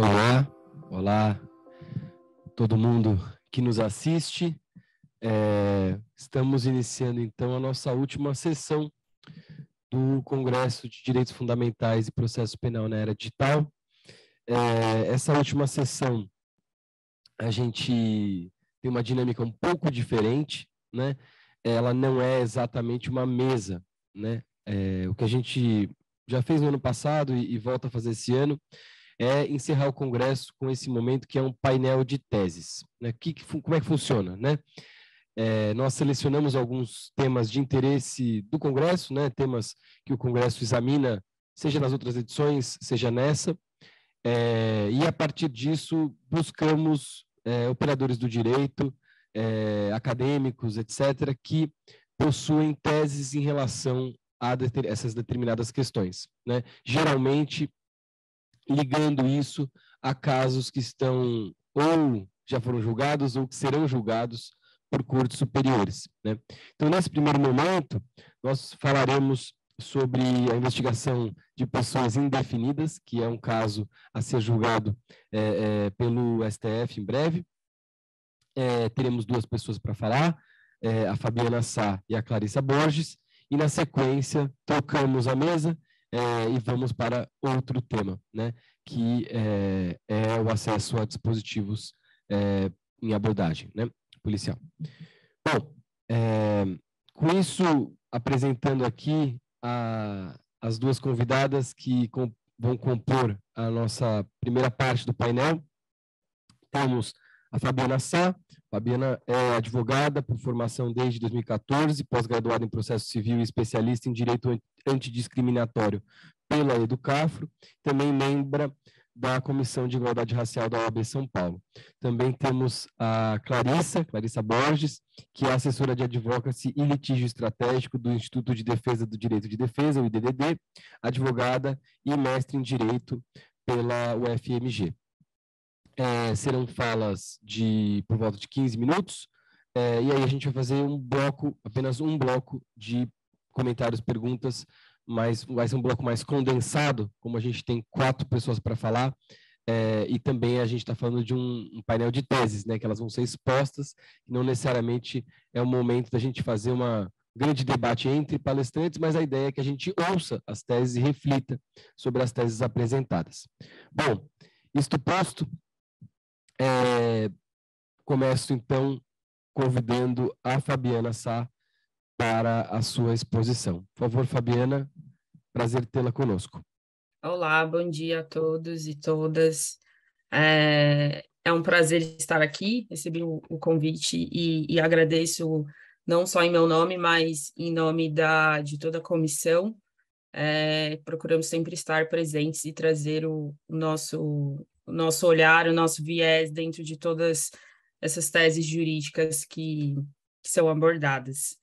Olá, olá, todo mundo que nos assiste. É, estamos iniciando então a nossa última sessão do Congresso de Direitos Fundamentais e Processo Penal na Era Digital. É, essa última sessão a gente tem uma dinâmica um pouco diferente, né? Ela não é exatamente uma mesa, né? É, o que a gente já fez no ano passado e, e volta a fazer esse ano é encerrar o Congresso com esse momento que é um painel de teses. Né? Que, que, como é que funciona? Né? É, nós selecionamos alguns temas de interesse do Congresso, né? temas que o Congresso examina, seja nas outras edições, seja nessa, é, e a partir disso buscamos é, operadores do direito, é, acadêmicos, etc., que possuem teses em relação a essas determinadas questões. Né? Geralmente, ligando isso a casos que estão ou já foram julgados ou que serão julgados por cortes superiores. Né? Então, nesse primeiro momento, nós falaremos sobre a investigação de pessoas indefinidas, que é um caso a ser julgado é, é, pelo STF em breve. É, teremos duas pessoas para falar, é, a Fabiana Sá e a Clarissa Borges, e na sequência trocamos a mesa é, e vamos para outro tema, né, que é, é o acesso a dispositivos é, em abordagem né, policial. Bom, é, com isso, apresentando aqui a, as duas convidadas que com, vão compor a nossa primeira parte do painel, temos a Fabiana Sá. Fabiana é advogada por formação desde 2014, pós-graduada em processo civil e especialista em direito antidiscriminatório pela Educafro, também membro da Comissão de Igualdade Racial da OAB São Paulo. Também temos a Clarissa, Clarissa Borges, que é assessora de advocacy e litígio estratégico do Instituto de Defesa do Direito de Defesa, o IDDD, advogada e mestre em direito pela UFMG é, serão falas de por volta de 15 minutos, é, e aí a gente vai fazer um bloco, apenas um bloco de comentários, perguntas, mas vai ser um bloco mais condensado, como a gente tem quatro pessoas para falar, é, e também a gente está falando de um, um, painel de teses, né, que elas vão ser expostas, e não necessariamente é o momento da gente fazer uma um grande debate entre palestrantes, mas a ideia é que a gente ouça as teses e reflita sobre as teses apresentadas. Bom, isto posto, é, começo então convidando a Fabiana Sá para a sua exposição. Por favor, Fabiana, prazer tê-la conosco. Olá, bom dia a todos e todas. É, é um prazer estar aqui, recebi o, o convite e, e, agradeço não só em meu nome, mas em nome da, de toda a comissão. É, procuramos sempre estar presentes e trazer o, o nosso o nosso olhar, o nosso viés dentro de todas essas teses jurídicas que, que são abordadas.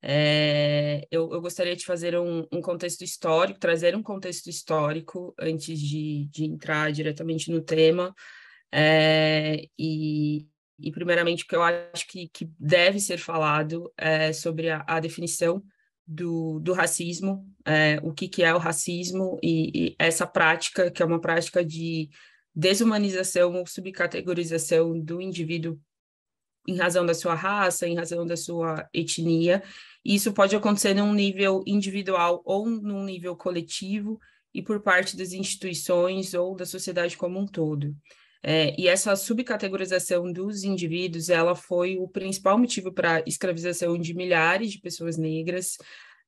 É, eu, eu, gostaria de fazer um, um, contexto histórico, trazer um contexto histórico antes de, de entrar diretamente no tema, é, e, e, primeiramente o que eu acho que, que deve ser falado é sobre a, a definição do, do racismo, é, o que, que é o racismo e, e, essa prática, que é uma prática de desumanização ou subcategorização do indivíduo em razão da sua raça, em razão da sua etnia. Isso pode acontecer num nível individual ou num nível coletivo e por parte das instituições ou da sociedade como um todo. É, e essa subcategorização dos indivíduos, ela foi o principal motivo para a escravização de milhares de pessoas negras.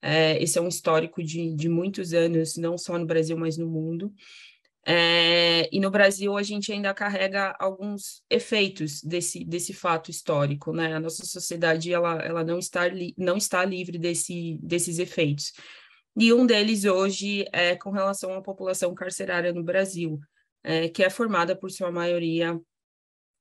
É, esse é um histórico de, de muitos anos, não só no Brasil, mas no mundo. É, e no Brasil a gente ainda carrega alguns efeitos desse, desse fato histórico, né? A nossa sociedade ela, ela não, está não está livre desse, desses efeitos. E um deles hoje é com relação à população carcerária no Brasil, é, que é formada por sua maioria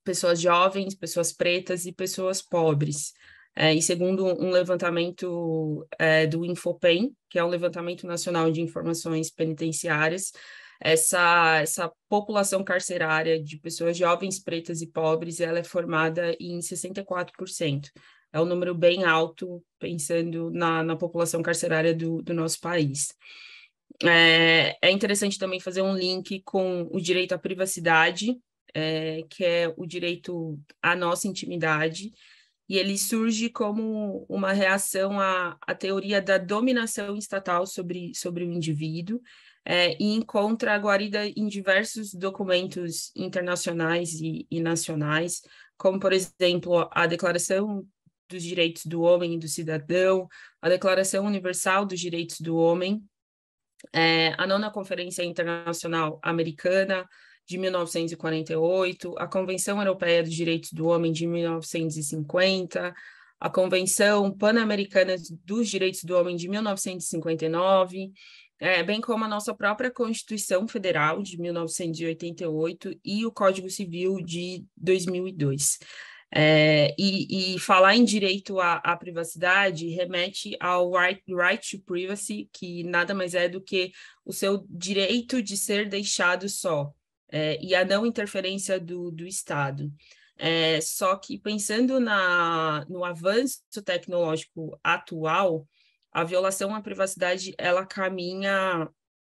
pessoas jovens, pessoas pretas e pessoas pobres. É, e segundo um levantamento é, do Infopem, que é um levantamento nacional de informações penitenciárias, essa, essa população carcerária de pessoas jovens, pretas e pobres, ela é formada em 64%. É um número bem alto, pensando na, na população carcerária do, do nosso país. É, é interessante também fazer um link com o direito à privacidade, é, que é o direito à nossa intimidade, e ele surge como uma reação à, à teoria da dominação estatal sobre, sobre o indivíduo, é, e encontra a guarida em diversos documentos internacionais e, e nacionais, como, por exemplo, a Declaração dos Direitos do Homem e do Cidadão, a Declaração Universal dos Direitos do Homem, é, a Nona Conferência Internacional Americana de 1948, a Convenção Europeia dos Direitos do Homem de 1950, a Convenção Pan-Americana dos Direitos do Homem de 1959 é, bem como a nossa própria Constituição Federal de 1988 e o Código Civil de 2002. É, e, e, falar em direito à, à privacidade remete ao right, right, to privacy, que nada mais é do que o seu direito de ser deixado só é, e a não interferência do, do Estado. É, só que pensando na, no avanço tecnológico atual, a violação à privacidade ela caminha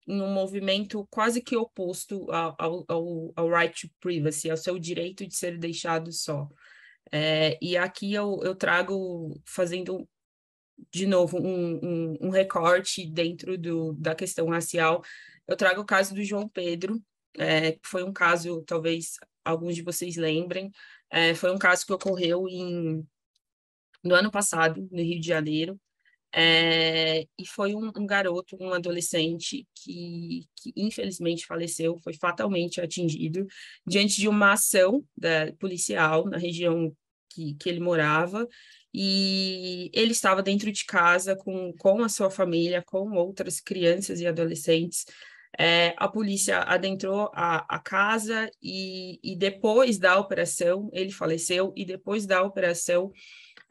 em um movimento quase que oposto ao, ao, ao right to privacy, ao seu direito de ser deixado só. É, e aqui eu, eu trago, fazendo de novo um, um, um, recorte dentro do, da questão racial, eu trago o caso do João Pedro, é, que foi um caso, talvez alguns de vocês lembrem, é, foi um caso que ocorreu em, no ano passado, no Rio de Janeiro, é, e foi um, um, garoto, um adolescente que, que, infelizmente faleceu, foi fatalmente atingido diante de uma ação da, policial na região que, que ele morava. E ele estava dentro de casa com, com a sua família, com outras crianças e adolescentes é, a polícia adentrou a, a casa e, e, depois da operação, ele faleceu, e depois da operação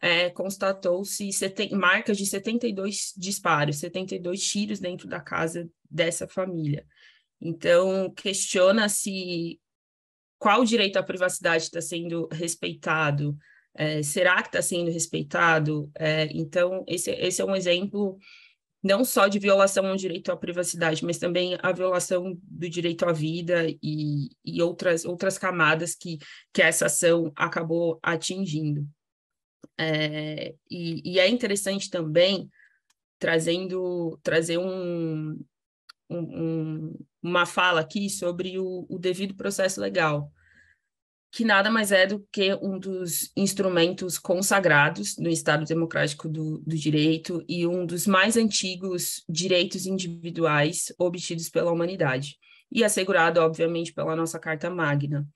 é, constatou-se marcas de 72 disparos, 72 tiros dentro da casa dessa família. Então, questiona-se qual direito à privacidade está sendo respeitado, é, será que está sendo respeitado? É, então, esse, esse é um exemplo não só de violação ao direito à privacidade, mas também a violação do direito à vida e, e outras, outras camadas que, que essa ação acabou atingindo. É, e, e, é interessante também trazendo trazer um, um, uma fala aqui sobre o, o devido processo legal que nada mais é do que um dos instrumentos consagrados no Estado Democrático do, do, Direito e um dos mais antigos direitos individuais obtidos pela humanidade, e assegurado, obviamente, pela nossa Carta Magna,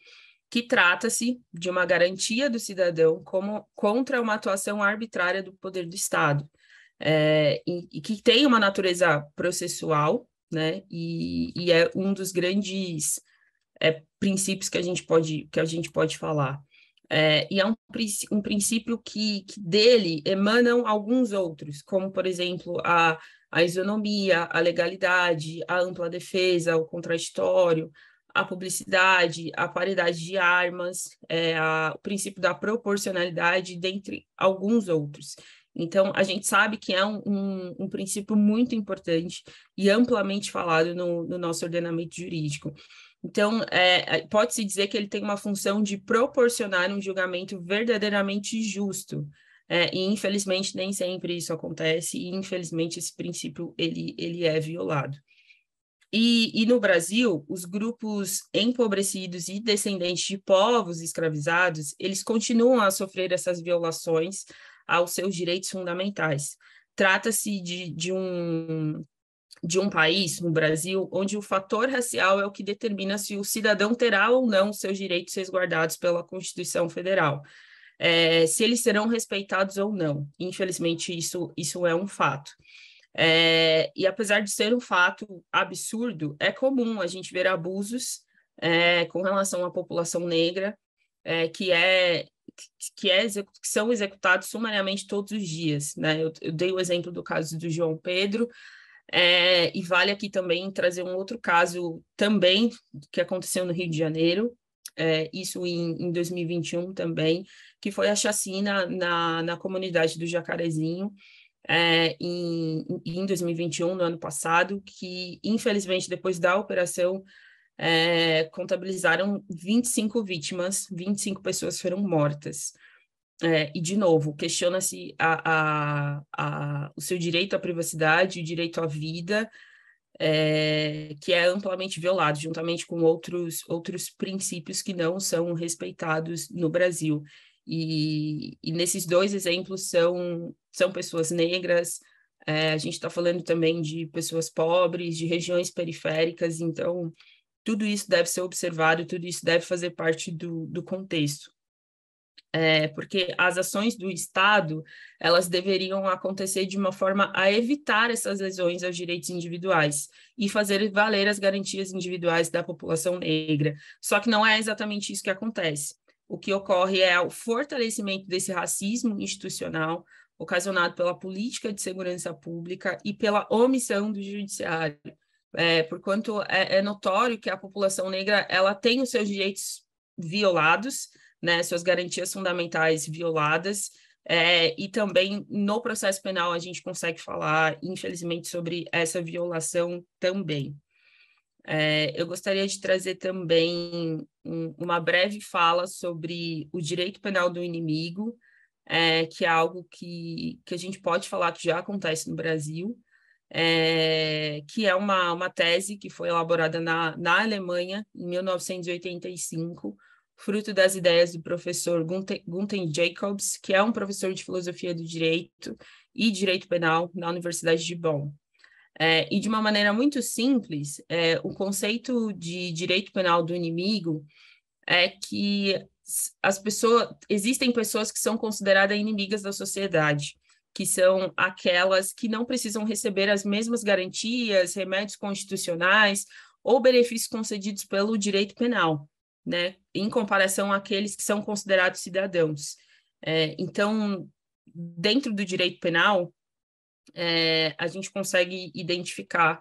que trata-se de uma garantia do cidadão como, contra uma atuação arbitrária do poder do Estado, é, e, e, que tem uma natureza processual, né, e, e é um dos grandes é, princípios que a gente pode, que a gente pode falar. É, e é um, um princípio que, que, dele emanam alguns outros, como, por exemplo, a, a isonomia, a legalidade, a ampla defesa, o contraditório, a publicidade, a paridade de armas, é, a, o princípio da proporcionalidade, dentre alguns outros. Então, a gente sabe que é um, um, um princípio muito importante e amplamente falado no, no nosso ordenamento jurídico. Então, é, é, pode-se dizer que ele tem uma função de proporcionar um julgamento verdadeiramente justo. É, e, infelizmente, nem sempre isso acontece, e, infelizmente, esse princípio ele, ele é violado. E, e, no Brasil, os grupos empobrecidos e descendentes de povos escravizados, eles continuam a sofrer essas violações aos seus direitos fundamentais. Trata-se de, de, um, de um país, no Brasil, onde o fator racial é o que determina se o cidadão terá ou não seus direitos resguardados pela Constituição Federal, é, se eles serão respeitados ou não. Infelizmente, isso, isso é um fato. É, e apesar de ser um fato absurdo, é comum a gente ver abusos é, com relação à população negra, que é que, é, que são executados sumariamente todos os dias. Né? Eu, eu, dei o exemplo do caso do João Pedro, é, e vale aqui também trazer um outro caso também que aconteceu no Rio de Janeiro, é, isso em, em, 2021 também, que foi a chacina na, na comunidade do Jacarezinho, é, em, em 2021, no ano passado, que infelizmente depois da operação é, contabilizaram 25 vítimas, 25 pessoas foram mortas. É, e, de novo, questiona-se a, a, a, o seu direito à privacidade, o direito à vida, é, que é amplamente violado, juntamente com outros, outros princípios que não são respeitados no Brasil. E, e nesses dois exemplos são, são pessoas negras, é, a gente está falando também de pessoas pobres, de regiões periféricas, então tudo isso deve ser observado, tudo isso deve fazer parte do, do contexto é, porque as ações do Estado elas deveriam acontecer de uma forma a evitar essas lesões aos direitos individuais e fazer valer as garantias individuais da população negra. Só que não é exatamente isso que acontece. O que ocorre é o fortalecimento desse racismo institucional ocasionado pela política de segurança pública e pela omissão do judiciário. É, porquanto é, é notório que a população negra ela tem os seus direitos violados né, suas garantias fundamentais violadas. É, e também no processo penal a gente consegue falar, infelizmente, sobre essa violação também. É, eu gostaria de trazer também um, uma breve fala sobre o direito penal do inimigo, é, que é algo que, que a gente pode falar que já acontece no Brasil, é, que é uma, uma tese que foi elaborada na, na Alemanha em 1985, fruto das ideias do professor Gunten Jacobs, que é um professor de filosofia do direito e direito penal na Universidade de Bonn. É, e de uma maneira muito simples, é, o conceito de direito penal do inimigo é que as pessoas existem pessoas que são consideradas inimigas da sociedade, que são aquelas que não precisam receber as mesmas garantias, remédios constitucionais ou benefícios concedidos pelo direito penal né, em comparação àqueles que são considerados cidadãos. É, então, dentro do direito penal, é, a gente consegue identificar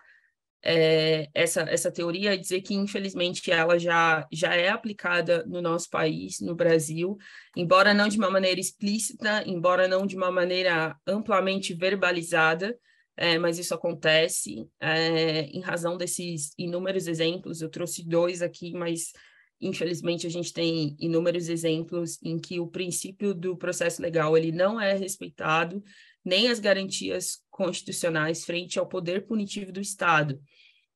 é, essa, essa teoria e dizer que, infelizmente, ela já, já é aplicada no nosso país, no Brasil, embora não de uma maneira explícita, embora não de uma maneira amplamente verbalizada, é, mas isso acontece é, em razão desses inúmeros exemplos. Eu trouxe dois aqui, mas Infelizmente, a gente tem inúmeros exemplos em que o princípio do processo legal ele não é respeitado, nem as garantias constitucionais frente ao poder punitivo do Estado.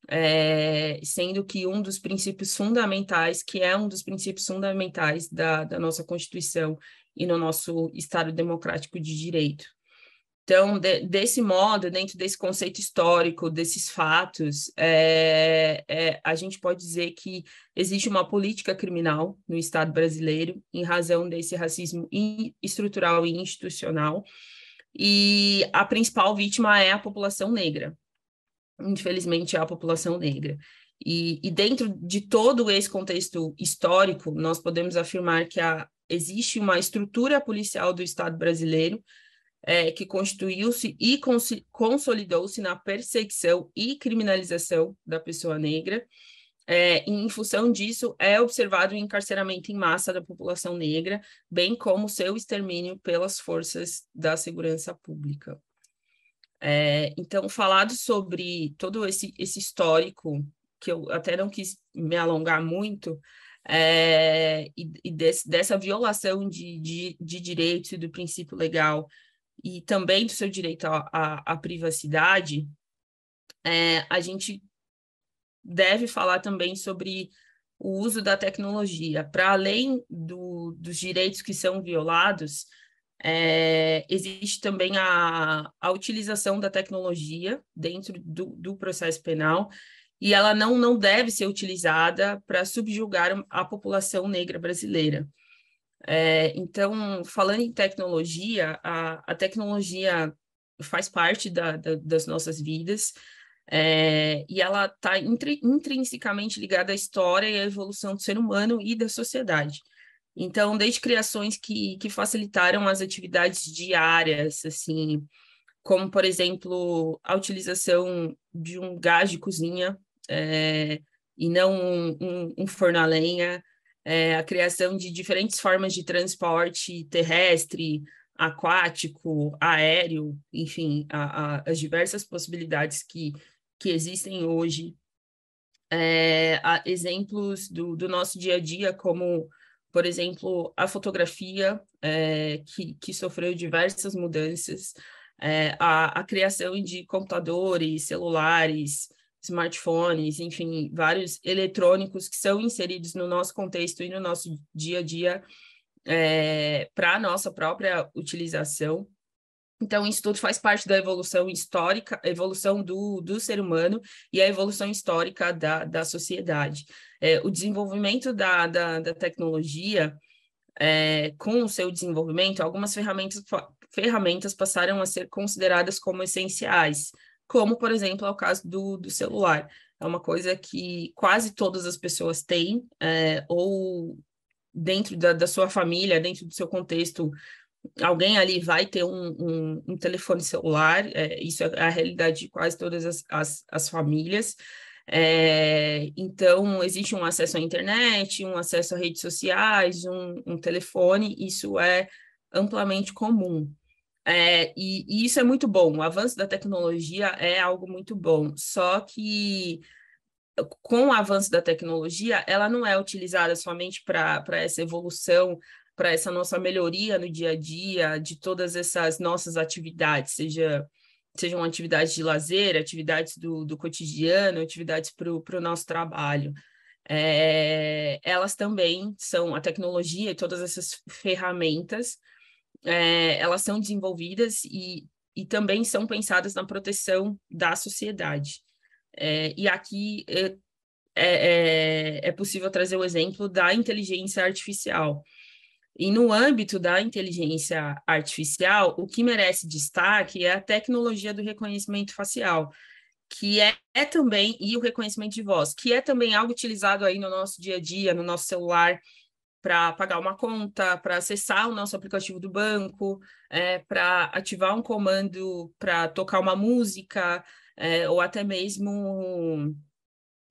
É, sendo que um dos princípios fundamentais, que é um dos princípios fundamentais da, da nossa Constituição e no nosso Estado democrático de direito. Então, de, desse modo, dentro desse conceito histórico, desses fatos, é, é, a gente pode dizer que existe uma política criminal no Estado brasileiro em razão desse racismo estrutural e institucional, e a principal vítima é a população negra. Infelizmente, é a população negra. E, e dentro de todo esse contexto histórico, nós podemos afirmar que a, existe uma estrutura policial do Estado brasileiro é, que constituiu-se e cons consolidou-se na perseguição e criminalização da pessoa negra. É, em função disso, é observado o encarceramento em massa da população negra, bem como seu extermínio pelas forças da segurança pública. É, então, falado sobre todo esse, esse histórico, que eu até não quis me alongar muito, é, e, e desse, dessa violação de, de, de direitos e do princípio legal e também do seu direito à, privacidade, é, a gente deve falar também sobre o uso da tecnologia. Para além do, dos direitos que são violados, é, existe também a, a utilização da tecnologia dentro do, do processo penal e ela não, não deve ser utilizada para subjugar a população negra brasileira. É, então, falando em tecnologia, a, a tecnologia faz parte da, da, das nossas vidas é, e ela está intrinsecamente ligada à história e à evolução do ser humano e da sociedade. Então, desde criações que, que facilitaram as atividades diárias, assim, como, por exemplo, a utilização de um gás de cozinha é, e não um, um, um forno a lenha, é, a criação de diferentes formas de transporte terrestre, aquático, aéreo, enfim, a, a, as diversas possibilidades que, que existem hoje. É, exemplos do, do, nosso dia a dia, como, por exemplo, a fotografia, é, que, que sofreu diversas mudanças, é, a, a criação de computadores, celulares, smartphones, enfim, vários eletrônicos que são inseridos no nosso contexto e no nosso dia a dia é, para a nossa própria utilização. Então, isso tudo faz parte da evolução histórica, evolução do, do ser humano e a evolução histórica da, da sociedade. É, o desenvolvimento da, da, da tecnologia, é, com o seu desenvolvimento, algumas ferramentas, ferramentas passaram a ser consideradas como essenciais, como, por exemplo, é o caso do, do celular. É uma coisa que quase todas as pessoas têm, é, ou dentro da, da sua família, dentro do seu contexto alguém ali vai ter um, um, um telefone celular, é, isso é a realidade de quase todas as, as, as famílias. É, então, existe um acesso à internet, um acesso a redes sociais, um, um telefone, isso é amplamente comum. É, e, e, isso é muito bom. O avanço da tecnologia é algo muito bom. Só que com o avanço da tecnologia, ela não é utilizada somente para essa evolução, para essa nossa melhoria no dia a dia, de todas essas nossas atividades, seja sejam atividades de lazer, atividades do, do cotidiano, atividades para o nosso trabalho. É, elas também são a tecnologia e todas essas ferramentas é, elas são desenvolvidas e, e também são pensadas na proteção da sociedade. É, e aqui é, é, é, é, possível trazer o exemplo da inteligência artificial. E no âmbito da inteligência artificial, o que merece destaque é a tecnologia do reconhecimento facial, que é, é também, e o reconhecimento de voz, que é também algo utilizado aí no nosso dia a dia, no nosso celular, para pagar uma conta, para acessar o nosso aplicativo do banco, é, para ativar um comando para tocar uma música, é, ou até mesmo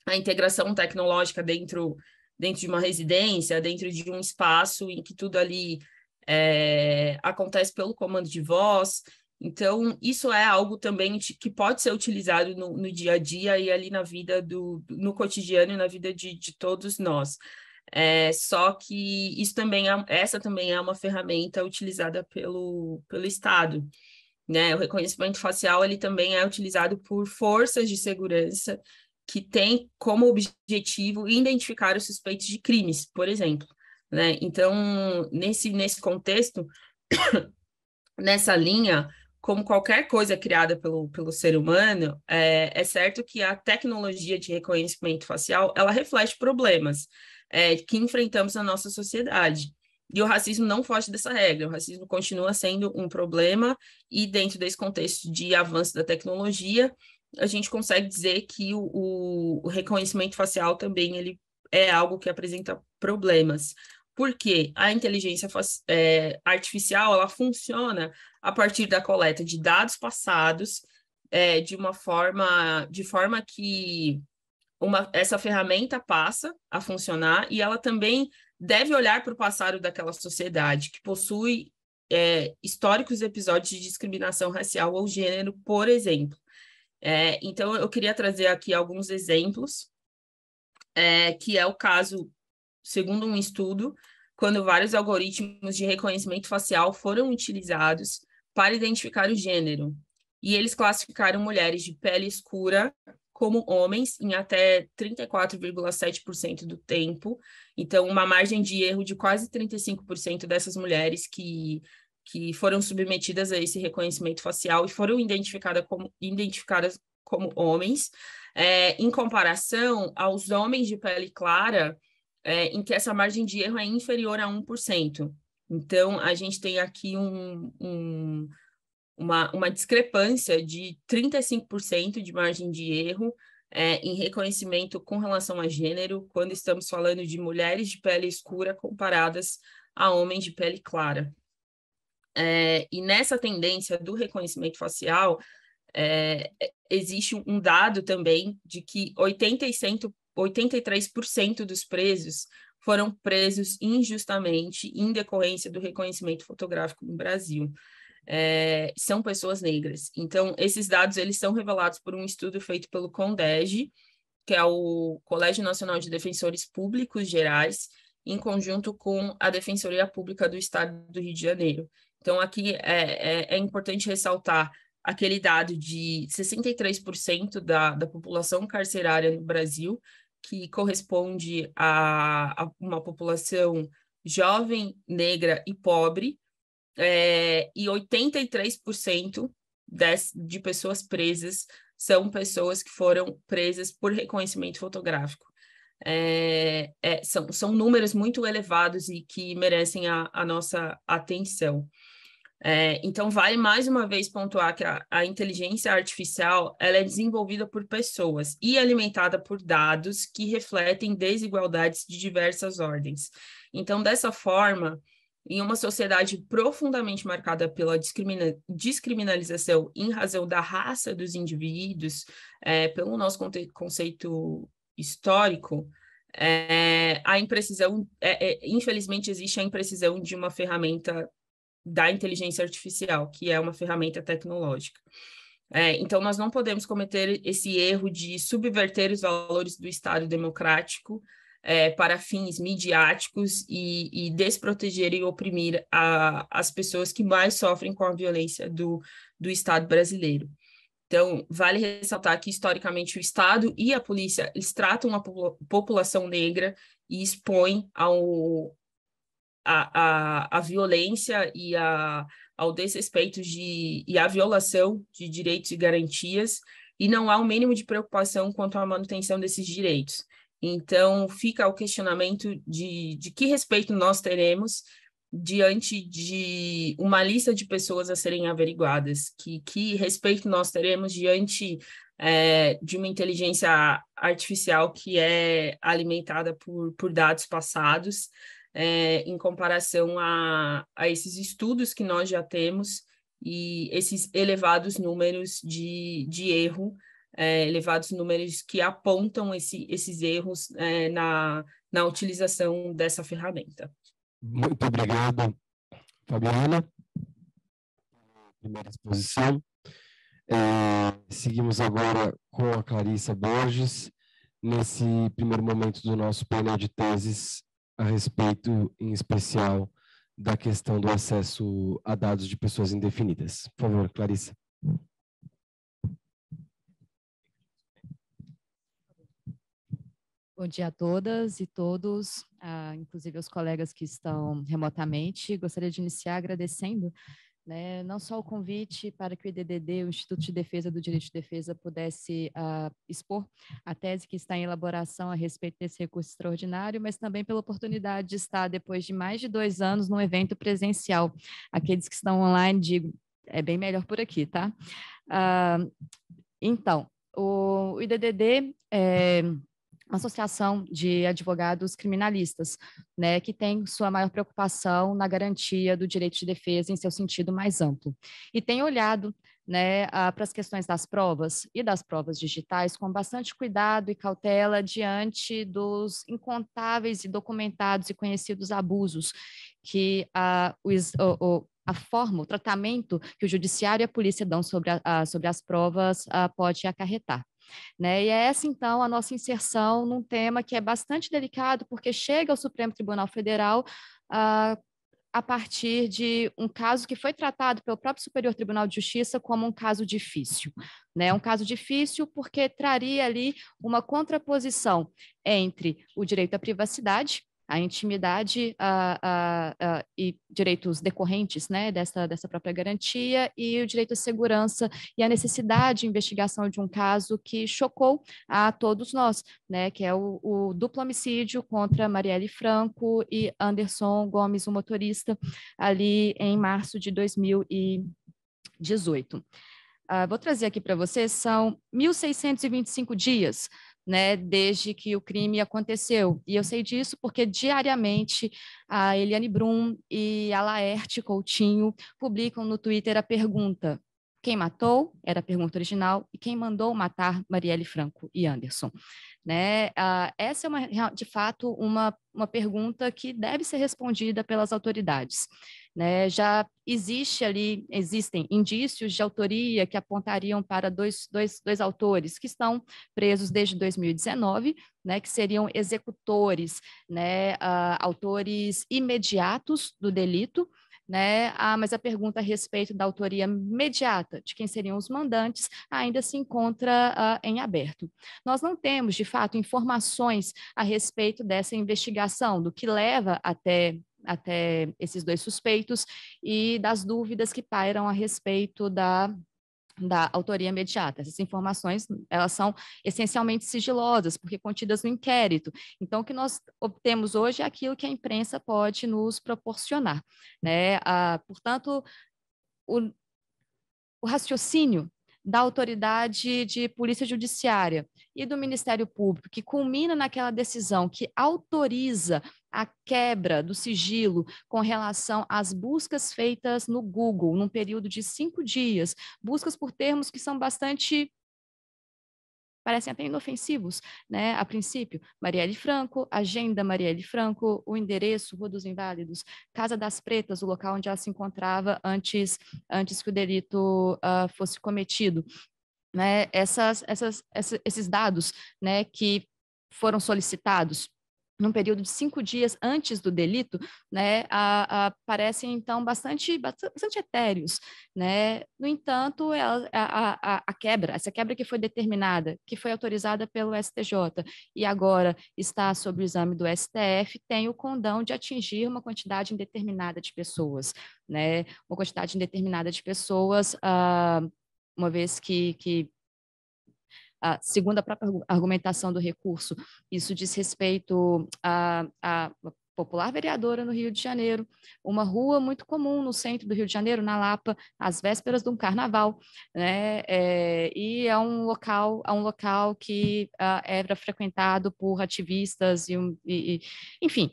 a integração tecnológica dentro, dentro de uma residência, dentro de um espaço em que tudo ali é, acontece pelo comando de voz. Então, isso é algo também que pode ser utilizado no, no dia a dia e ali na vida do no cotidiano e na vida de, de todos nós. É, só que isso também é, essa também é uma ferramenta utilizada pelo, pelo Estado. Né? O reconhecimento facial ele também é utilizado por forças de segurança que têm como objetivo identificar os suspeitos de crimes, por exemplo. Né? Então, nesse, nesse contexto, nessa linha, como qualquer coisa criada pelo, pelo ser humano, é, é certo que a tecnologia de reconhecimento facial ela reflete problemas é, que enfrentamos na nossa sociedade. E o racismo não foge dessa regra, o racismo continua sendo um problema, e dentro desse contexto de avanço da tecnologia, a gente consegue dizer que o, o reconhecimento facial também ele é algo que apresenta problemas, porque a inteligência é, artificial ela funciona a partir da coleta de dados passados é, de uma forma de forma que uma, essa ferramenta passa a funcionar e ela também deve olhar para o passado daquela sociedade que possui é, históricos episódios de discriminação racial ou gênero, por exemplo. É, então, eu queria trazer aqui alguns exemplos, é, que é o caso, segundo um estudo, quando vários algoritmos de reconhecimento facial foram utilizados para identificar o gênero. E eles classificaram mulheres de pele escura como homens em até 34,7% do tempo. Então, uma margem de erro de quase 35% dessas mulheres que, que foram submetidas a esse reconhecimento facial e foram identificada como, identificadas como homens, é, em comparação aos homens de pele clara, é, em que essa margem de erro é inferior a 1%. Então, a gente tem aqui um, um uma, uma discrepância de 35% de margem de erro é, em reconhecimento com relação a gênero, quando estamos falando de mulheres de pele escura comparadas a homens de pele clara. É, e nessa tendência do reconhecimento facial, é, existe um dado também de que 80%, 83% dos presos foram presos injustamente em decorrência do reconhecimento fotográfico no Brasil é, são pessoas negras. Então, esses dados eles são revelados por um estudo feito pelo CONDEG, que é o Colégio Nacional de Defensores Públicos Gerais, em conjunto com a Defensoria Pública do Estado do Rio de Janeiro. Então, aqui é, é, é importante ressaltar aquele dado de 63% da, da população carcerária no Brasil, que corresponde a, a uma população jovem, negra e pobre, é, e 83% des, de pessoas presas são pessoas que foram presas por reconhecimento fotográfico. É, é, são, são números muito elevados e que merecem a, a nossa atenção. É, então, vale mais uma vez pontuar que a, a, inteligência artificial ela é desenvolvida por pessoas e alimentada por dados que refletem desigualdades de diversas ordens. Então, dessa forma, em uma sociedade profundamente marcada pela discrimina descriminalização em razão da raça dos indivíduos, é, pelo nosso conceito histórico, é, a imprecisão, é, é, infelizmente, existe a imprecisão de uma ferramenta da inteligência artificial, que é uma ferramenta tecnológica. É, então, nós não podemos cometer esse erro de subverter os valores do Estado democrático é, para fins midiáticos e, e desproteger e oprimir a, as pessoas que mais sofrem com a violência do, do Estado brasileiro. Então, vale ressaltar que, historicamente, o Estado e a polícia eles tratam a população negra e expõem ao, a, a, a violência e a, ao desrespeito de, e à violação de direitos e garantias, e não há o um mínimo de preocupação quanto à manutenção desses direitos. Então, fica o questionamento de, de que respeito nós teremos diante de uma lista de pessoas a serem averiguadas, que, que respeito nós teremos diante é, de uma inteligência artificial que é alimentada por, por dados passados, é, em comparação a, a esses estudos que nós já temos e esses elevados números de, de erro é, elevados números que apontam esse, esses erros é, na, na utilização dessa ferramenta. Muito obrigado, Fabiana, primeira exposição. É, seguimos agora com a Clarissa Borges, nesse primeiro momento do nosso painel de teses a respeito, em especial, da questão do acesso a dados de pessoas indefinidas. Por favor, Clarissa. Bom dia a todas e todos, ah, inclusive os colegas que estão remotamente. Gostaria de iniciar agradecendo né, não só o convite para que o IDDD, o Instituto de Defesa do Direito de Defesa, pudesse uh, expor a tese que está em elaboração a respeito desse recurso extraordinário, mas também pela oportunidade de estar, depois de mais de dois anos, num evento presencial. Aqueles que estão online, digo, é bem melhor por aqui, tá? Uh, então, o, o IDDD. É, uma associação de advogados criminalistas, né, que tem sua maior preocupação na garantia do direito de defesa em seu sentido mais amplo. E tem olhado né, para as questões das provas e das provas digitais com bastante cuidado e cautela diante dos incontáveis e documentados e conhecidos abusos que a, o, a forma, o tratamento que o judiciário e a polícia dão sobre, a, sobre as provas a, pode acarretar. Né? E é essa, então, a nossa inserção num tema que é bastante delicado, porque chega ao Supremo Tribunal Federal. Uh, a partir de um caso que foi tratado pelo próprio Superior Tribunal de Justiça como um caso difícil. Né? Um caso difícil porque traria ali uma contraposição entre o direito à privacidade, a intimidade e direitos decorrentes né, dessa, dessa própria garantia e o direito à segurança e a necessidade de investigação de um caso que chocou a todos nós, né, que é o, o duplo homicídio contra Marielle Franco e Anderson Gomes, o um motorista, ali em março de 2018. Uh, ah, vou trazer aqui para vocês, são 1.625 dias né, desde que o crime aconteceu. E eu sei disso porque diariamente a Eliane Brum e a Laerte Coutinho publicam no Twitter a pergunta: quem matou? Era a pergunta original. E quem mandou matar Marielle Franco e Anderson? Né? essa é, uma, de fato, uma, uma pergunta que deve ser respondida pelas autoridades. Né? Já existe ali, existem indícios de autoria que apontariam para dois, dois, dois autores que estão presos desde 2019, né, que seriam executores, né, uh, autores imediatos do delito, né? Ah, mas a pergunta a respeito da autoria imediata de quem seriam os mandantes ainda se encontra ah, em aberto. Nós não temos, de fato, informações a respeito dessa investigação, do que leva até até esses dois suspeitos e das dúvidas que pairam a respeito da da autoria imediata. Essas informações, elas são essencialmente sigilosas, porque contidas no inquérito. Então, o que nós obtemos hoje é aquilo que a imprensa pode nos proporcionar. Né? Ah, portanto, o, o raciocínio da autoridade de polícia judiciária e do Ministério Público, que culmina naquela decisão que autoriza a quebra do sigilo com relação às buscas feitas no Google num período de cinco dias, buscas por termos que são bastante parecem até inofensivos, né, a princípio. Marielle Franco, Agenda Marielle Franco, o endereço Rua dos Inválidos, Casa das Pretas, o local onde ela se encontrava antes, antes que o delito uh, fosse cometido. Né, essas, essas, essa, esses dados né, que foram solicitados num período de cinco dias antes do delito, né, a, a, parecem então bastante, bastante etéreos, né? No entanto, ela, a, a, quebra, essa quebra que foi determinada, que foi autorizada pelo STJ e agora está sob o exame do STF, tem o condão de atingir uma quantidade indeterminada de pessoas, né? Uma quantidade indeterminada de pessoas, ah, uma vez que, que a segundo a própria argumentação do recurso, isso diz respeito a, a popular vereadora no Rio de Janeiro, uma rua muito comum no centro do Rio de Janeiro, na Lapa, às vésperas de um carnaval, né? É, e é um local, é um local que uh, ah, era é frequentado por ativistas e, um, e, e enfim,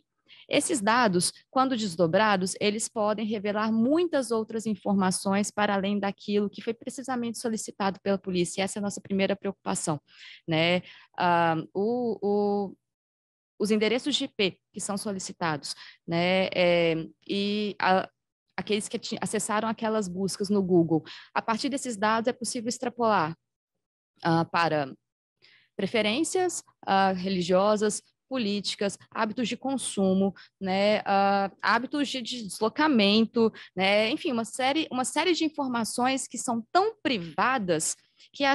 esses dados, quando desdobrados, eles podem revelar muitas outras informações para além daquilo que foi precisamente solicitado pela polícia. Essa é a nossa primeira preocupação, né? Uh, o, o, os endereços de IP que são solicitados, né? É, e a, aqueles que acessaram aquelas buscas no Google. A partir desses dados é possível extrapolar uh, para preferências uh, religiosas, políticas, hábitos de consumo, né, uh, hábitos de, deslocamento, né, enfim, uma série, uma série de informações que são tão privadas que a,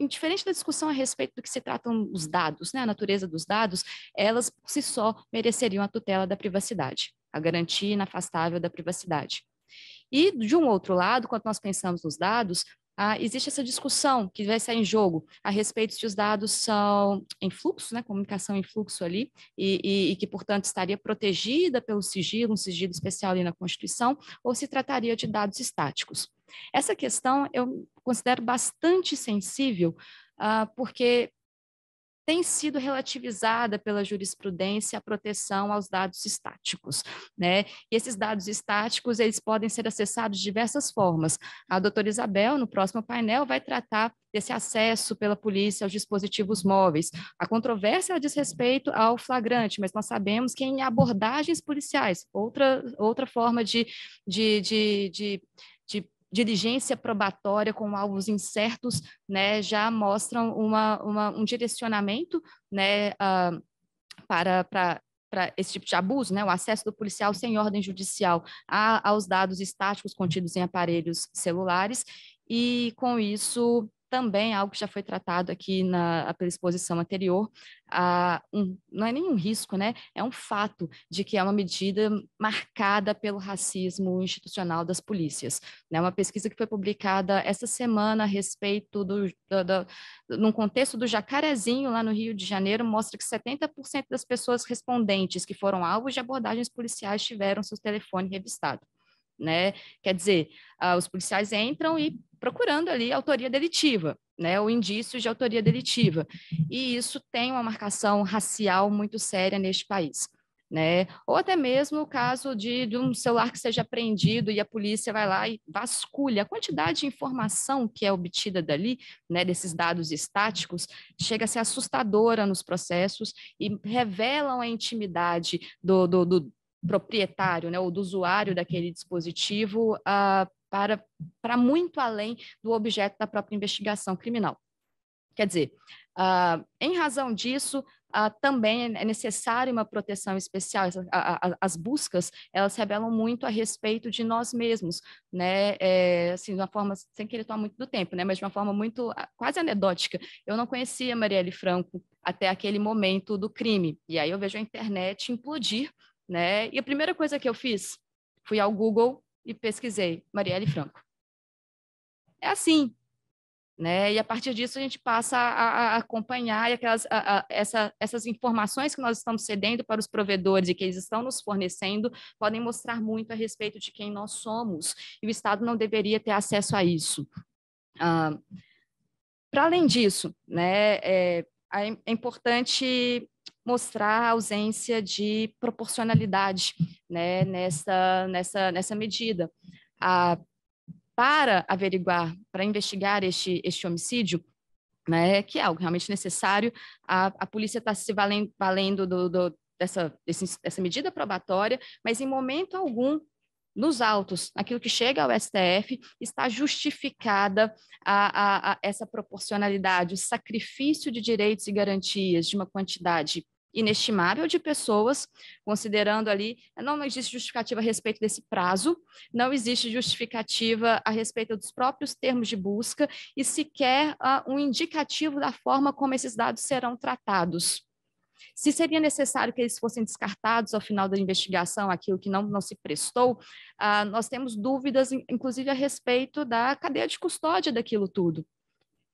indiferente é, da discussão a respeito do que se tratam os dados, né, a natureza dos dados, elas por si só mereceriam a tutela da privacidade, a garantia inafastável da privacidade. E, de um outro lado, quando nós pensamos nos dados, ah, existe essa discussão que vai estar em jogo a respeito se os dados são em fluxo, né, comunicação em fluxo ali, e, e, e, que, portanto, estaria protegida pelo sigilo, um sigilo especial ali na Constituição, ou se trataria de dados estáticos. Essa questão eu considero bastante sensível, ah, porque tem sido relativizada pela jurisprudência a proteção aos dados estáticos, né? E esses dados estáticos, eles podem ser acessados de diversas formas. A doutora Isabel, no próximo painel, vai tratar desse acesso pela polícia aos dispositivos móveis. A controvérsia diz respeito ao flagrante, mas nós sabemos que é em abordagens policiais, outra, outra forma de, de, de, de de diligência probatória com alvos incertos, né, já mostram uma, uma, um direcionamento, né, uh, para, para para esse tipo de abuso, né, o acesso do policial sem ordem judicial a, aos dados estáticos contidos em aparelhos celulares, e com isso também algo que já foi tratado aqui na pela exposição anterior, a um, não é nenhum risco, né? É um fato de que é uma medida marcada pelo racismo institucional das polícias. Né? Uma pesquisa que foi publicada essa semana a respeito do, do, do num contexto do Jacarezinho lá no Rio de Janeiro mostra que 70% das pessoas respondentes que foram alvos de abordagens policiais tiveram seus telefones revistados né? Quer dizer, ah, os policiais entram e procurando ali autoria delitiva, né? Ou indícios de autoria delitiva. E isso tem uma marcação racial muito séria neste país. Né? Ou até mesmo o caso de, de, um celular que seja apreendido e a polícia vai lá e vasculha. A quantidade de informação que é obtida dali, né, desses dados estáticos, chega a ser assustadora nos processos e revelam a intimidade do, do, do proprietário, né, ou do usuário daquele dispositivo uh, para, para muito além do objeto da própria investigação criminal. Quer dizer, uh, em razão disso, Uh, também é necessária uma proteção especial. A, a, as buscas, elas revelam muito a respeito de nós mesmos, né? É, assim, de uma forma, sem querer tomar muito do tempo, né? Mas de uma forma muito, quase anedótica. Eu não conhecia Marielle Franco até aquele momento do crime. E aí eu vejo a internet implodir né? E a primeira coisa que eu fiz, fui ao Google e pesquisei Marielle Franco. É assim, né? E a partir disso a gente passa a, acompanhar aquelas, a, essa, essas informações que nós estamos cedendo para os provedores e que eles estão nos fornecendo podem mostrar muito a respeito de quem nós somos e o Estado não deveria ter acesso a isso. Ah, para além disso, né, é, é importante mostrar a ausência de proporcionalidade né, nessa, nessa, nessa medida. para averiguar, para investigar este, este homicídio, né, que é algo realmente necessário, a, a polícia está se valendo, valendo do, do, dessa, desse, dessa medida probatória, mas em momento algum nos autos, aquilo que chega ao STF, está justificada a, a, a, essa proporcionalidade, o sacrifício de direitos e garantias de uma quantidade inestimável de pessoas, considerando ali, não existe justificativa a respeito desse prazo, não existe justificativa a respeito dos próprios termos de busca e sequer uh, um indicativo da forma como esses dados serão tratados. Se seria necessário que eles fossem descartados ao final da investigação, aquilo que não, não se prestou, uh, nós temos dúvidas, inclusive, a respeito da cadeia de custódia daquilo tudo.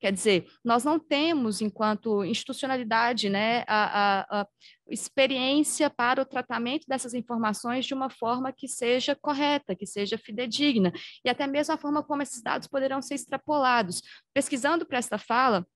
Quer dizer, nós não temos, enquanto institucionalidade, né, a, a, a experiência para o tratamento dessas informações de uma forma que seja correta, que seja fidedigna, e até mesmo a forma como esses dados poderão ser extrapolados. Pesquisando para esta fala,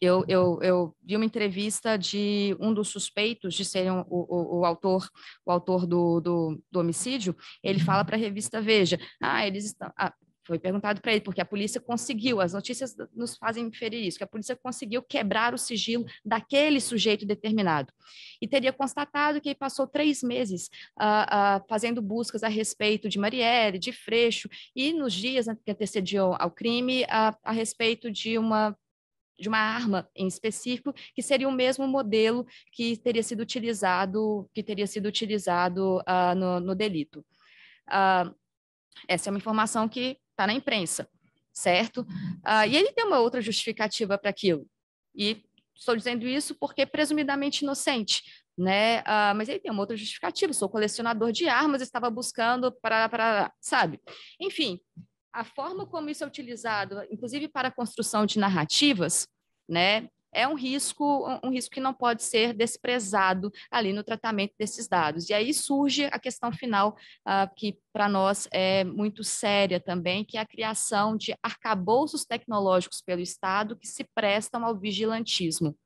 eu, eu, eu, vi uma entrevista de um dos suspeitos de ser o, o, o autor, o autor do, do, do, homicídio. Ele uhum. fala para a revista Veja: ah, eles estão, ah, foi perguntado para ele, porque a polícia conseguiu, as notícias nos fazem inferir isso, que a polícia conseguiu quebrar o sigilo daquele sujeito determinado. E teria constatado que ele passou três meses ah, ah, fazendo buscas a respeito de Marielle, de Freixo, e nos dias né, que antecediam ao crime, a, a respeito de uma de uma arma em específico, que seria o mesmo modelo que teria sido utilizado, que teria sido utilizado uh, no, no, delito. Uh, essa é uma informação que está na imprensa, certo? Ah, e ele tem uma outra justificativa para aquilo. E estou dizendo isso porque é presumidamente inocente, né? Ah, mas ele tem uma outra justificativa. Sou colecionador de armas, estava buscando para, sabe? Enfim, a forma como isso é utilizado, inclusive para a construção de narrativas, né? é um risco, um risco que não pode ser desprezado ali no tratamento desses dados. E aí surge a questão final, uh, que para nós é muito séria também, que é a criação de arcabouços tecnológicos pelo Estado que se prestam ao vigilantismo.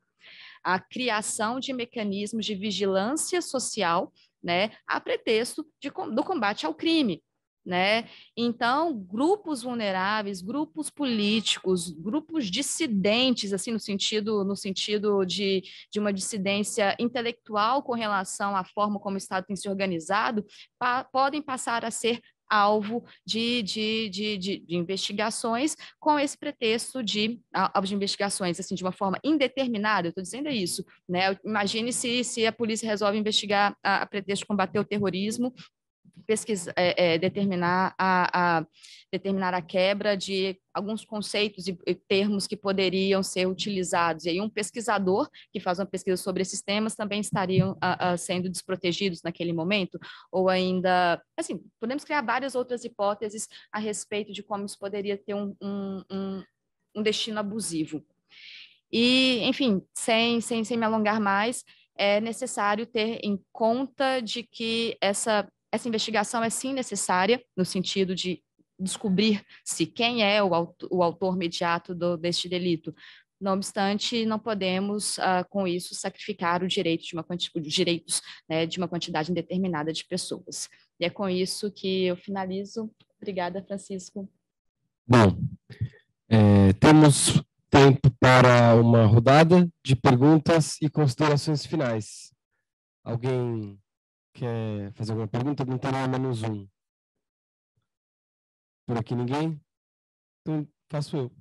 A criação de mecanismos de vigilância social né, a pretexto de, do combate ao crime né? Então, grupos vulneráveis, grupos políticos, grupos dissidentes, assim, no sentido, no sentido de, de uma dissidência intelectual com relação à forma como o Estado tem se organizado, pa podem passar a ser alvo de, de, de, de, de investigações com esse pretexto de, de investigações assim de uma forma indeterminada, eu estou dizendo é isso, né? Imagine se, se a polícia resolve investigar a, a pretexto de combater o terrorismo pesquisar, é, é, determinar, a, a, determinar a quebra de alguns conceitos e, e termos que poderiam ser utilizados. E aí um pesquisador que faz uma pesquisa sobre esses temas também estariam a, a sendo desprotegidos naquele momento, ou ainda, assim, podemos criar várias outras hipóteses a respeito de como isso poderia ter um, um, um, um destino abusivo. E, enfim, sem, sem, sem me alongar mais, é necessário ter em conta de que essa essa investigação é sim necessária, no sentido de descobrir se quem é o, autor, o autor mediato do, deste delito. Não obstante, não podemos, uh, com isso, sacrificar o direito de uma os direitos né, de uma quantidade indeterminada de pessoas. E é com isso que eu finalizo. Obrigada, Francisco. Bom, é, temos tempo para uma rodada de perguntas e considerações finais. Alguém Quer fazer alguma pergunta? Não tem lá menos um. Por aqui ninguém? Então, faço eu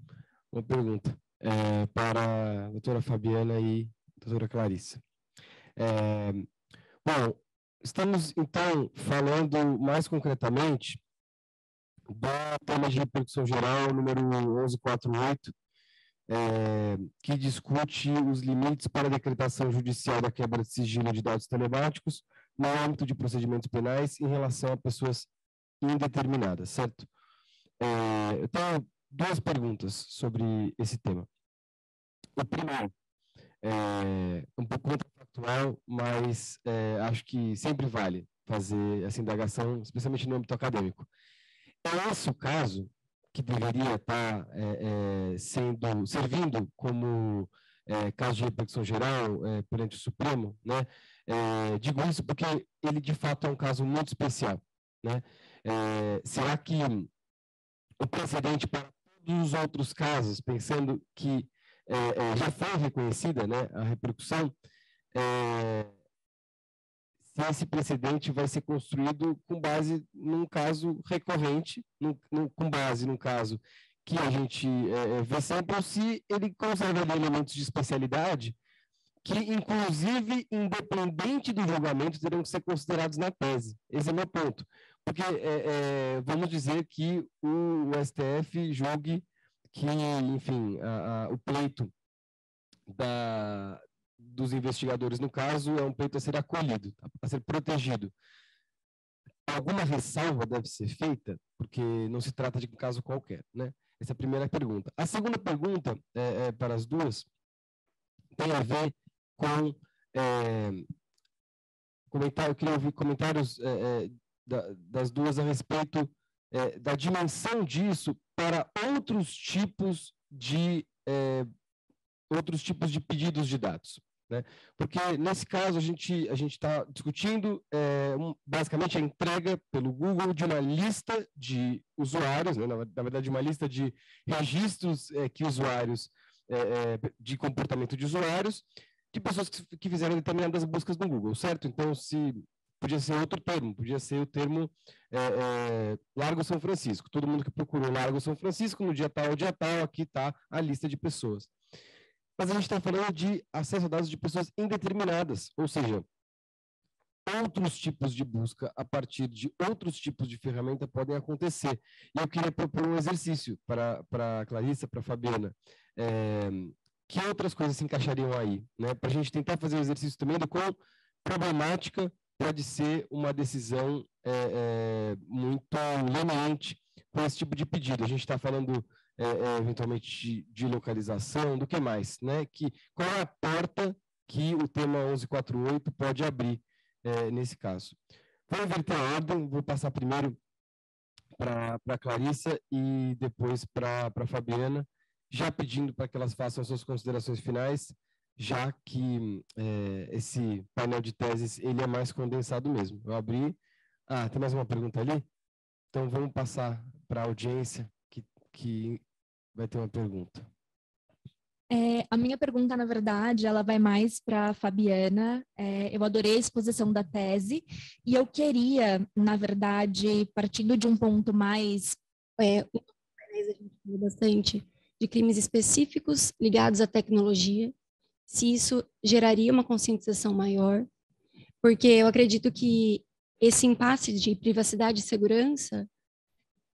uma pergunta é, para a doutora Fabiana e a doutora Clarissa. É, bom, estamos então falando mais concretamente da tema de repercussão geral número 1148, é, que discute os limites para a decretação judicial da quebra de sigilo de dados telemáticos no âmbito de procedimentos penais em relação a pessoas indeterminadas, certo? É, eu tenho duas perguntas sobre esse tema. O primeiro, é um pouco contrafactual, mas é, acho que sempre vale fazer essa indagação, especialmente no âmbito acadêmico. É esse o caso que deveria estar é, é, sendo, servindo como é, caso de repercussão geral é, perante o Supremo, né? É, digo isso porque ele, de fato, é um caso muito especial. Né? É, será que o precedente para todos os outros casos, pensando que é, é já foi reconhecida né, a repercussão, é, se esse precedente vai ser construído com base num caso recorrente, num, num, com base num caso que a gente é, é vê sempre, ou se ele conserva elementos de especialidade que, inclusive, independente do julgamento, terão que ser considerados na tese. Esse é meu ponto. Porque é, é, vamos dizer que o, o, STF julgue que, enfim, a, a, o pleito da, dos investigadores, no caso, é um pleito a ser acolhido, a ser protegido. Alguma ressalva deve ser feita, porque não se trata de um caso qualquer, né? Essa é a primeira pergunta. A segunda pergunta, é, é, para as duas, tem a ver com é, comentário, eu queria ouvir comentários é, é, da, das duas a respeito é, da dimensão disso para outros tipos de é, outros tipos de pedidos de dados. Né? Porque nesse caso a gente a gente está discutindo é, um, basicamente a entrega pelo Google de uma lista de usuários, né? na, na, verdade uma lista de registros é, que usuários é, é de comportamento de usuários de pessoas que, que fizeram determinadas buscas no Google, certo? Então, se podia ser outro termo, podia ser o termo é, é, Largo São Francisco. Todo mundo que procurou Largo São Francisco, no dia tal, dia tal, aqui está a lista de pessoas. Mas a gente está falando de acesso a dados de pessoas indeterminadas, ou seja, outros tipos de busca a partir de outros tipos de ferramenta podem acontecer. E eu queria propor um exercício para a Clarissa, para a Fabiana. É, que outras coisas se encaixariam aí, né? Para a gente tentar fazer o um exercício também do quão problemática pode ser uma decisão é, é, muito leniente com esse tipo de pedido. A gente está falando é, é, eventualmente de, de, localização, do que mais, né? Que qual é a porta que o tema 1148 pode abrir é, nesse caso? Vou inverter a ordem, vou passar primeiro para a Clarissa e depois para a Fabiana já pedindo para que elas façam suas considerações finais, já que é, esse painel de teses ele é mais condensado mesmo. Eu abri. Ah, tem mais uma pergunta ali? Então vamos passar para a audiência que, que vai ter uma pergunta. É, a minha pergunta, na verdade, ela vai mais para a Fabiana. É, eu adorei a exposição da tese e eu queria, na verdade, partindo de um ponto mais é, a gente viu bastante, de crimes específicos ligados à tecnologia, se isso geraria uma conscientização maior, porque eu acredito que esse impasse de privacidade e segurança,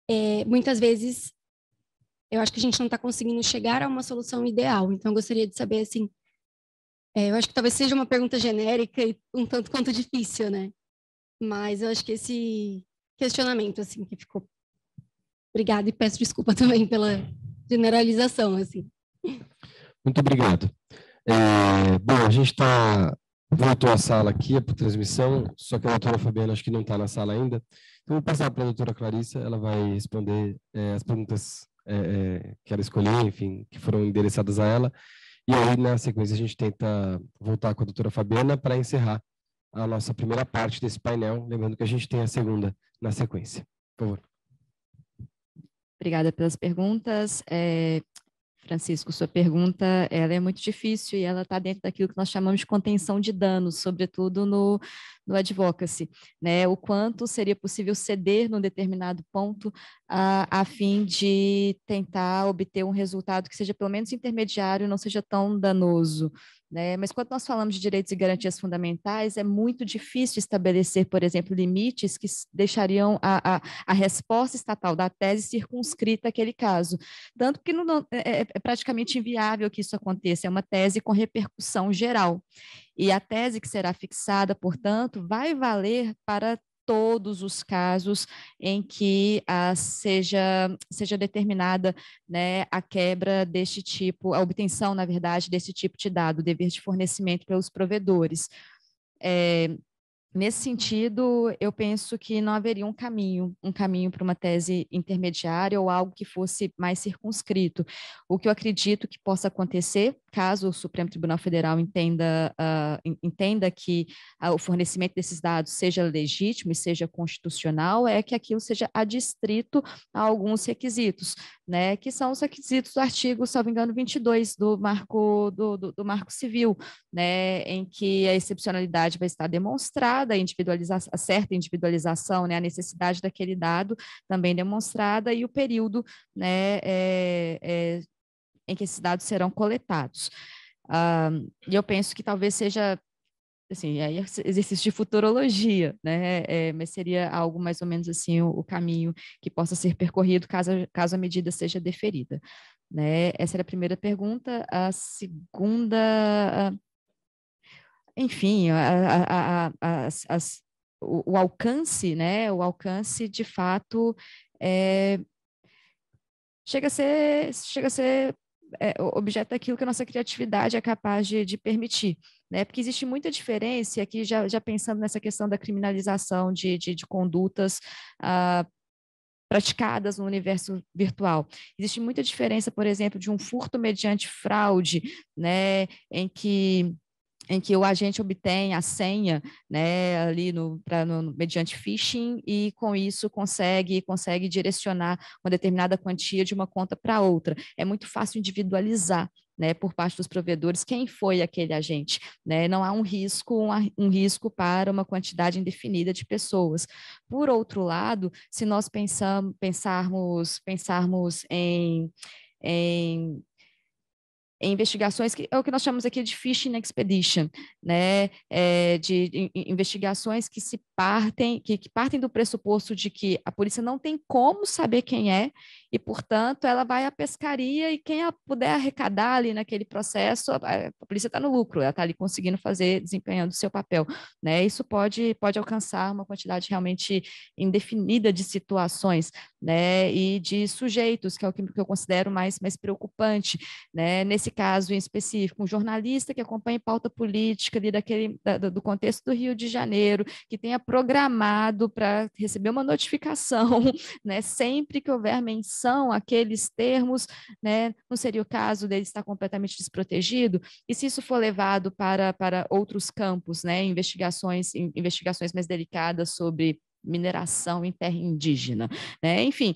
é, muitas vezes, eu acho que a gente não está conseguindo chegar a uma solução ideal. Então, eu gostaria de saber, assim, é, eu acho que talvez seja uma pergunta genérica e um tanto quanto difícil, né? Mas eu acho que esse questionamento, assim, que ficou. Obrigada e peço desculpa também pela, generalização, assim. Muito obrigado. É, bom, a gente está voltou à sala aqui para transmissão, só que a doutora Fabiana acho que não está na sala ainda. Então, vou passar para a doutora Clarissa, ela vai responder é, as perguntas é, é, que ela escolheu, enfim, que foram endereçadas a ela. E aí, na sequência, a gente tenta voltar com a doutora Fabiana para encerrar a nossa primeira parte desse painel, lembrando que a gente tem a segunda na sequência. Por favor. Obrigada pelas perguntas. É, Francisco, sua pergunta ela é muito difícil e ela está dentro daquilo que nós chamamos de contenção de danos, sobretudo no, no advocacy, né? O quanto seria possível ceder num determinado ponto a, a fim de tentar obter um resultado que seja pelo menos intermediário, não seja tão danoso, né? Mas quando nós falamos de direitos e garantias fundamentais, é muito difícil estabelecer, por exemplo, limites que deixariam a, a, a resposta estatal da tese circunscrita àquele caso. Tanto que não, é, é, é praticamente inviável que isso aconteça, é uma tese com repercussão geral. E a tese que será fixada, portanto, vai valer para todos os casos em que seja, seja determinada né, a quebra deste tipo, a obtenção, na verdade, desse tipo de dado, dever de fornecimento pelos provedores. É, Nesse sentido, eu penso que não haveria um caminho, um caminho para uma tese intermediária ou algo que fosse mais circunscrito. O que eu acredito que possa acontecer, caso o Supremo Tribunal Federal entenda, uh, entenda que uh, o fornecimento desses dados seja legítimo e seja constitucional, é que aquilo seja adstrito a alguns requisitos, né, que são os requisitos do artigo, salvo engano, 22 do Marco, do, do, do Marco Civil, né, em que a excepcionalidade vai estar demonstrada demonstrada a individualização, a certa individualização, né, a necessidade daquele dado também demonstrada e o período né, é, é, em que esses dados serão coletados. Ah, e eu penso que talvez seja assim, aí é exercício de futurologia, né? É, mas seria algo mais ou menos assim o, o, caminho que possa ser percorrido caso, caso a medida seja deferida. Né? Essa era a primeira pergunta. A segunda enfim, a, a, a, as, o, o, alcance, né? O alcance de fato é, chega a ser, chega a ser é, objeto daquilo que a nossa criatividade é capaz de, de permitir. Né? Porque existe muita diferença, e aqui já, já pensando nessa questão da criminalização de, de, de condutas ah, praticadas no universo virtual. Existe muita diferença, por exemplo, de um furto mediante fraude, né, em que em que o agente obtém a senha, né, ali no, pra, no, mediante phishing e com isso consegue consegue direcionar uma determinada quantia de uma conta para outra. É muito fácil individualizar né, por parte dos provedores, quem foi aquele agente. Né? Não há um risco, um, um, risco para uma quantidade indefinida de pessoas. Por outro lado, se nós pensam, pensarmos, pensarmos em, em investigações que é o que nós chamamos aqui de fishing expedition, né? É, de, investigações que se partem, que, que partem do pressuposto de que a polícia não tem como saber quem é e, portanto, ela vai à pescaria e quem a puder arrecadar ali naquele processo, a, a polícia está no lucro, ela está ali conseguindo fazer, desempenhando o seu papel. Né? Isso pode, pode alcançar uma quantidade realmente indefinida de situações né? e de sujeitos, que é o que, que eu considero mais, mais preocupante. Né? Nesse caso em específico, um jornalista que acompanha pauta política ali daquele, da, do contexto do Rio de Janeiro, que tenha programado para receber uma notificação né? sempre que houver mensagem são aqueles termos, né? não seria o caso dele estar completamente desprotegido? E se isso for levado para, para outros campos, né? investigações, investigações mais delicadas sobre mineração em terra indígena, né? enfim,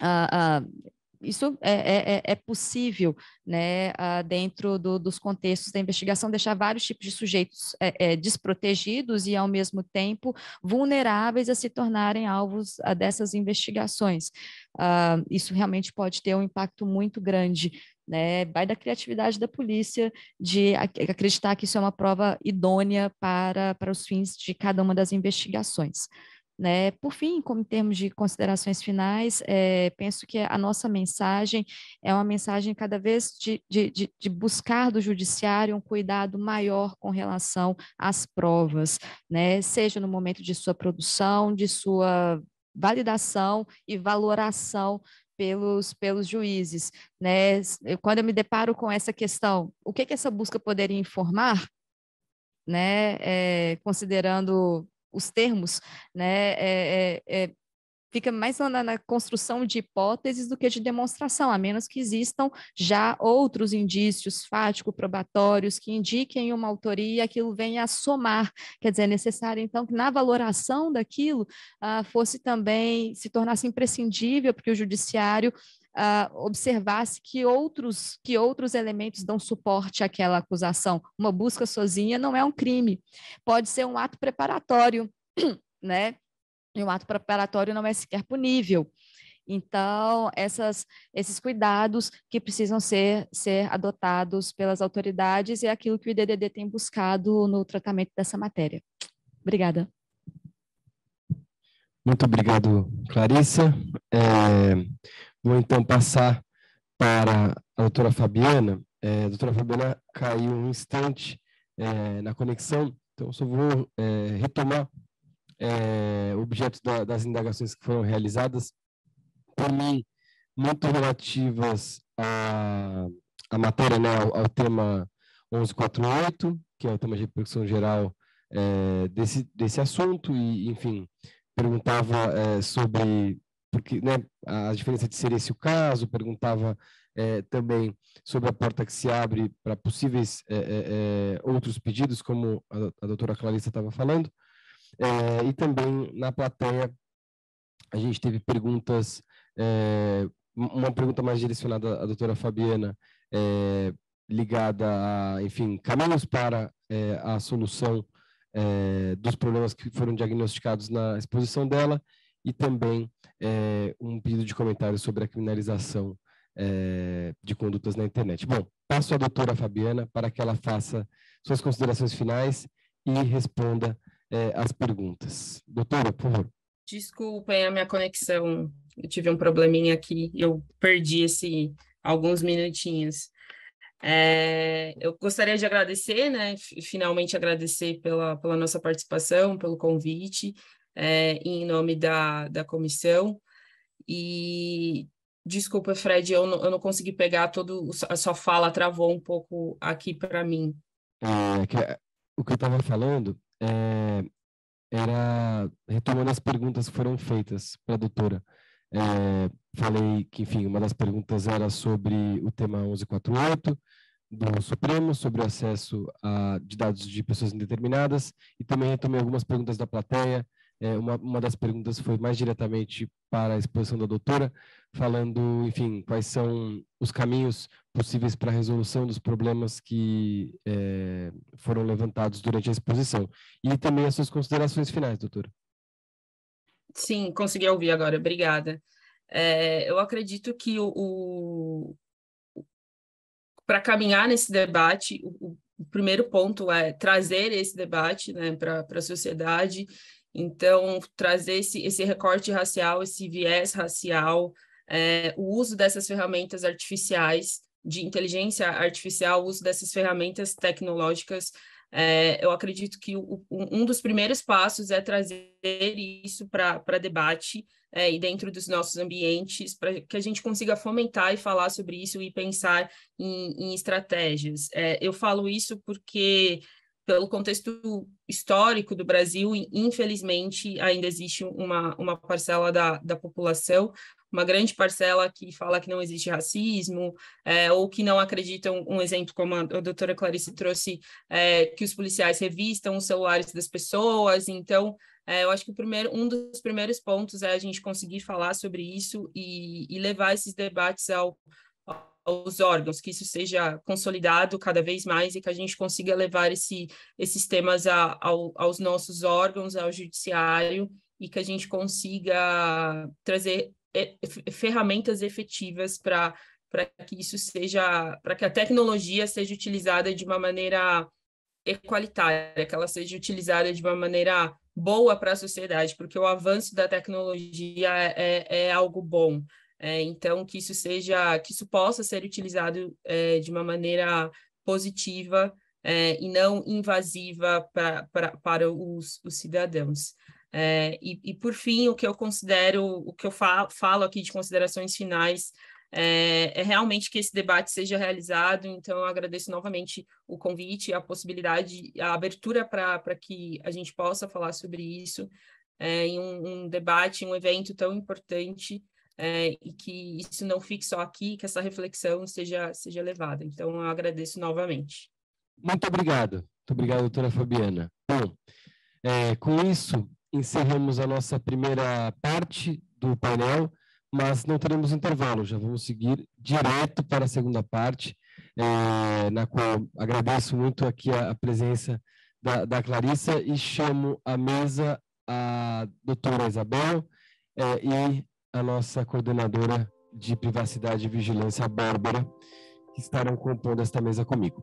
Uh, uh, isso é, é, é, é possível né, ah, dentro do, dos contextos da investigação, deixar vários tipos de sujeitos é, é desprotegidos e, ao mesmo tempo, vulneráveis a se tornarem alvos ah, dessas investigações. Ah, isso realmente pode ter um impacto muito grande. Né? Vai da criatividade da polícia de acreditar que isso é uma prova idônea para, para os fins de cada uma das investigações. Né? Por fim, como em termos de considerações finais, é, penso que a nossa mensagem é uma mensagem cada vez de, de, de, buscar do judiciário um cuidado maior com relação às provas, né? seja no momento de sua produção, de sua validação e valoração pelos, pelos juízes. Né? Quando eu me deparo com essa questão, o que, que essa busca poderia informar? É, considerando os termos, né, é, é, é fica mais na, na, construção de hipóteses do que de demonstração, a menos que existam já outros indícios fático-probatórios que indiquem uma autoria, aquilo venha a somar, quer dizer, é necessário, então, que na valoração daquilo ah, fosse também, se tornasse imprescindível, porque o judiciário uh, observasse que outros, que outros elementos dão suporte àquela acusação. Uma busca sozinha não é um crime, pode ser um ato preparatório, né? E um ato preparatório não é sequer punível. Então, essas, esses cuidados que precisam ser, ser adotados pelas autoridades e é aquilo que o IDDD tem buscado no tratamento dessa matéria. Obrigada. Muito obrigado, Clarissa. É, Vou então passar para a doutora Fabiana. É, a doutora Fabiana caiu um instante é, na conexão, então só vou é, retomar é, objeto da, das indagações que foram realizadas, por mim, muito relativas à, à matéria, né, ao, ao tema 1148, que é o tema de repercussão geral é, desse, desse assunto, e, enfim, perguntava é, sobre porque né, a diferença de ser esse o caso, perguntava é, também sobre a porta que se abre para possíveis é, é, é outros pedidos, como a, a doutora Clarissa estava falando, é, e também na plateia a gente teve perguntas, é, uma pergunta mais direcionada à doutora Fabiana, ligada a, enfim, caminhos para a solução dos problemas que foram diagnosticados na exposição dela, e também é, um pedido de comentário sobre a criminalização é, de condutas na internet. Bom, passo à doutora Fabiana para que ela faça suas considerações finais e responda é, as perguntas. Doutora, por favor. Desculpem a minha conexão, eu tive um probleminha aqui, eu perdi esse alguns minutinhos. É, eu gostaria de agradecer, né? Finalmente agradecer pela, pela nossa participação, pelo convite é, em nome da, da comissão. E desculpa, Fred, eu não, eu não consegui pegar todo a sua fala, travou um pouco aqui para mim. Ah, é que, é, o que eu estava falando é, era retomando as perguntas que foram feitas para a doutora. É, falei que, enfim, uma das perguntas era sobre o tema 1148 do Supremo, sobre o acesso a, de dados de pessoas indeterminadas, e também retomei algumas perguntas da plateia, é, uma, uma das perguntas foi mais diretamente para a exposição da doutora, falando, enfim, quais são os caminhos possíveis para a resolução dos problemas que é, foram levantados durante a exposição. E também as suas considerações finais, doutora. Sim, consegui ouvir agora, obrigada. É, eu acredito que o, o para caminhar nesse debate, o, o, primeiro ponto é trazer esse debate né, para a sociedade então, trazer esse, esse recorte racial, esse viés racial, é, o uso dessas ferramentas artificiais, de inteligência artificial, o uso dessas ferramentas tecnológicas, é, eu acredito que o, um dos primeiros passos é trazer isso para debate é, e dentro dos nossos ambientes, para que a gente consiga fomentar e falar sobre isso e pensar em, em estratégias. É, eu falo isso porque pelo contexto histórico do Brasil, infelizmente, ainda existe uma, uma parcela da, da população, uma grande parcela que fala que não existe racismo, é, ou que não acreditam, um exemplo como a, doutora Clarice trouxe, é, que os policiais revistam os celulares das pessoas. Então, é, eu acho que primeiro, um dos primeiros pontos é a gente conseguir falar sobre isso e, e levar esses debates ao aos órgãos, que isso seja consolidado cada vez mais e que a gente consiga levar esse, esses temas a, ao, aos nossos órgãos, ao judiciário, e que a gente consiga trazer ferramentas efetivas para que isso seja, para que a tecnologia seja utilizada de uma maneira equalitária, que ela seja utilizada de uma maneira boa para a sociedade, porque o avanço da tecnologia é, é, é algo bom. É, então, que isso seja, que isso possa ser utilizado é, de uma maneira positiva é, e não invasiva pra, pra, para os, os cidadãos. É, e, e, por fim, o que eu considero, o que eu falo, falo aqui de considerações finais é, é, realmente que esse debate seja realizado. Então, eu agradeço novamente o convite, a possibilidade, a abertura para que a gente possa falar sobre isso é, em um, um, debate, um evento tão importante é, e que isso não fique só aqui, que essa reflexão seja, seja levada. Então, eu agradeço novamente. Muito obrigado. Muito obrigado, doutora Fabiana. Bom, é, com isso, encerramos a nossa primeira parte do painel, mas não teremos intervalo, já vamos seguir direto para a segunda parte, é, na qual agradeço muito aqui a, a presença da, da, Clarissa e chamo à mesa a doutora Isabel é, e a nossa coordenadora de privacidade e vigilância, Bárbara, que estarão compondo esta mesa comigo.